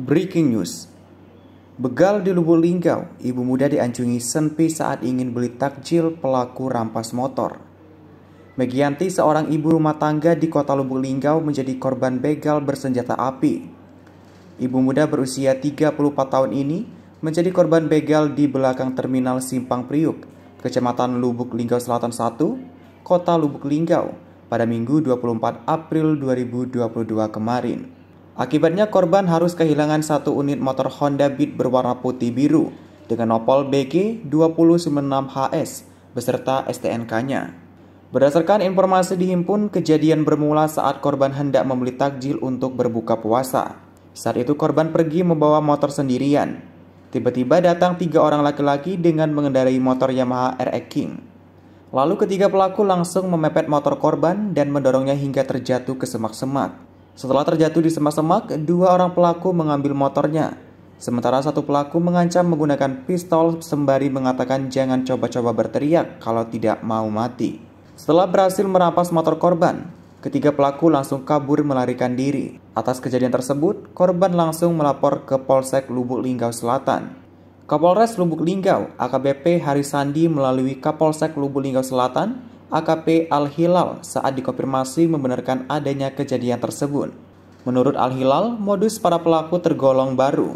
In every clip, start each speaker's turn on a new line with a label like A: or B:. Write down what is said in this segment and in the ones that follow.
A: Breaking news. Begal di Linggau, ibu muda dianjungi Senpi saat ingin beli takjil pelaku rampas motor. Megianti, seorang ibu rumah tangga di kota Linggau, menjadi korban begal bersenjata api. Ibu muda berusia 34 tahun ini menjadi korban begal di belakang terminal Simpang Priuk, Kecamatan Lubuk Linggau Selatan 1, Kota Lubuk Linggau, pada Minggu 24 April 2022 kemarin. Akibatnya korban harus kehilangan satu unit motor Honda Beat berwarna putih biru dengan nopol BG 296 hs beserta STNK-nya. Berdasarkan informasi dihimpun, kejadian bermula saat korban hendak membeli takjil untuk berbuka puasa. Saat itu korban pergi membawa motor sendirian. Tiba-tiba datang tiga orang laki-laki dengan mengendarai motor Yamaha RX e King. Lalu ketiga pelaku langsung memepet motor korban dan mendorongnya hingga terjatuh ke semak-semak. Setelah terjatuh di semak-semak, dua orang pelaku mengambil motornya. Sementara satu pelaku mengancam menggunakan pistol sembari mengatakan jangan coba-coba berteriak kalau tidak mau mati. Setelah berhasil merampas motor korban, ketiga pelaku langsung kabur melarikan diri. Atas kejadian tersebut, korban langsung melapor ke Polsek Lubuk Linggau Selatan. Kapolres Lubuk Linggau, AKBP Hari Sandi melalui Kapolsek Lubuk Linggau Selatan AKP Al-Hilal saat dikonfirmasi membenarkan adanya kejadian tersebut. Menurut Al-Hilal, modus para pelaku tergolong baru.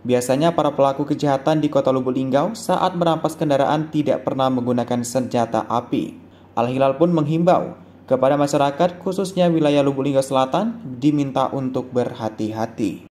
A: Biasanya para pelaku kejahatan di kota Lubuk Linggau saat merampas kendaraan tidak pernah menggunakan senjata api. Al-Hilal pun menghimbau kepada masyarakat khususnya wilayah Lubuk Linggau Selatan diminta untuk berhati-hati.